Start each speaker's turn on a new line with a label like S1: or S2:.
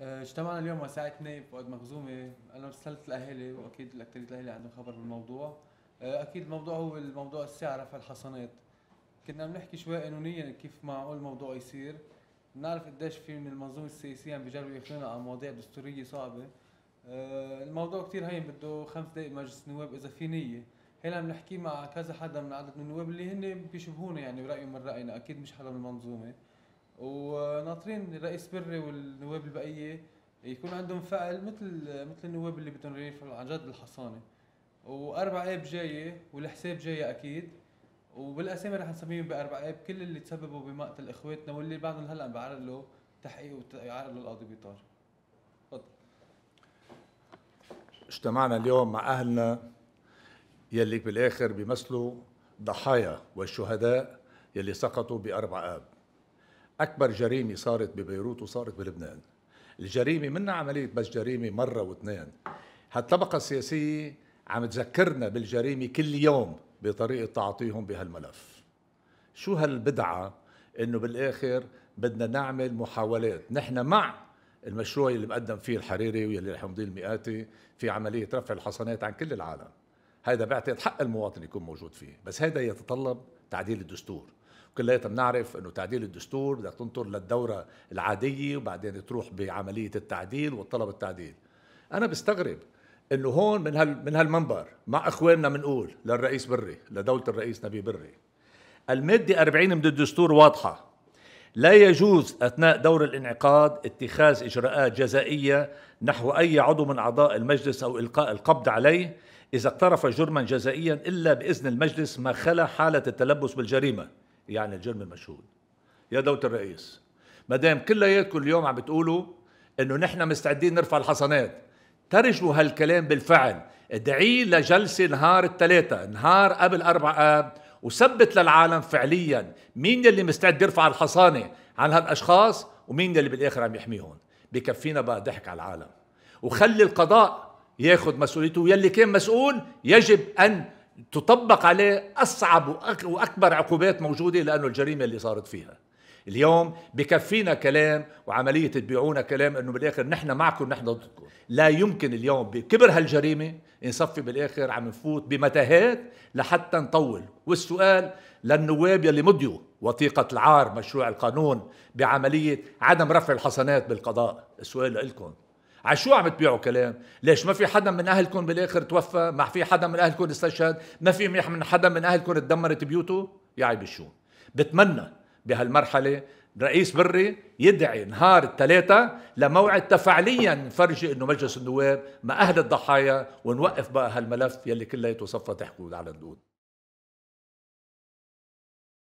S1: آه، اجتمعنا اليوم على الساعه 2 فؤاد مخزومي انا ارسلت لأهلي واكيد الاكثريه الاهالي عندهم خبر بالموضوع آه، اكيد الموضوع هو الموضوع السعر رفع الحصانات كنا عم نحكي شوي قانونيا كيف معقول الموضوع يصير بنعرف قديش في من المنظومه السياسيه عم بيجربوا يخلونا على مواضيع دستوريه صعبه آه، الموضوع كثير هين بده خمس دقائق مجلس نواب اذا في نيه هلا عم نحكي مع كذا حدا من عدد من النواب اللي هن بيشبهونا يعني برايهم من راينا اكيد مش حدا من المنظومه وناطرين الرئيس بري والنواب البقيه يكون عندهم فعل مثل مثل النواب اللي بدهم يرفعوا عن جد الحصانه واربع اب جايه والحساب جايه اكيد وبالاسامي رح نسميهم باربع اب كل اللي تسببوا بمقتل اخواتنا واللي بعدهم هلا بعرض له تحقيق ويعرض له القاضي بيطار تفضل
S2: اجتمعنا اليوم مع اهلنا يلي بالاخر بيمثلوا ضحايا والشهداء يلي سقطوا باربع اب اكبر جريمه صارت ببيروت وصارت بلبنان الجريمه منا عمليه بس جريمه مره واثنين هالطبقه السياسيه عم تذكرنا بالجريمه كل يوم بطريقه تعاطيهم بهالملف شو هالبدعه انه بالاخر بدنا نعمل محاولات نحن مع المشروع اللي مقدم فيه الحريري واللي رح المئاتي في عمليه رفع الحصانات عن كل العالم هذا بعتقد حق المواطن يكون موجود فيه بس هذا يتطلب تعديل الدستور كلياتنا بنعرف انه تعديل الدستور بدك تنطر للدوره العاديه وبعدين تروح بعمليه التعديل والطلب التعديل انا بستغرب انه هون من هال من هالمنبر مع اخواننا بنقول للرئيس بري لدوله الرئيس نبي بري الماده 40 من الدستور واضحه لا يجوز اثناء دور الانعقاد اتخاذ اجراءات جزائيه نحو اي عضو من اعضاء المجلس او القاء القبض عليه اذا اقترف جرما جزائيا الا باذن المجلس ما خلا حاله التلبس بالجريمه يعني الجرم المشهود يا دولة الرئيس ما دام كلياتكم اليوم عم بتقولوا انه نحن مستعدين نرفع الحصانات ترجوا هالكلام بالفعل ادعي لجلسة نهار الثلاثاء نهار قبل اربع اب وثبت للعالم فعليا مين يلي مستعد يرفع الحصانة عن هالأشخاص ومين يلي بالآخر عم يحميهم بكفينا بقى ضحك على العالم وخلي القضاء ياخذ مسؤوليته يلي كان مسؤول يجب أن تطبق عليه أصعب وأكبر عقوبات موجودة لأنه الجريمة اللي صارت فيها اليوم بكفينا كلام وعملية تبيعونا كلام أنه بالآخر نحن معكم نحن ضدكم لا يمكن اليوم بكبر هالجريمة نصفي بالآخر عم نفوت بمتاهات لحتى نطول والسؤال للنواب يلي مضيوا وثيقة العار مشروع القانون بعملية عدم رفع الحصنات بالقضاء السؤال لكم عشو عم تبيعوا كلام ليش ما في حدا من اهلكم بالاخر توفى ما في حدا من اهلكم استشهد ما في من حدا من اهلكم تدمرت بيوته يا عيب الشوم. بتمنى بهالمرحله رئيس بري يدعي نهار الثلاثة لموعد تفعليا نفرجي انه مجلس النواب ما اهل الضحايا ونوقف بقى هالملف يلي كلياته صفى تحكوا على النقود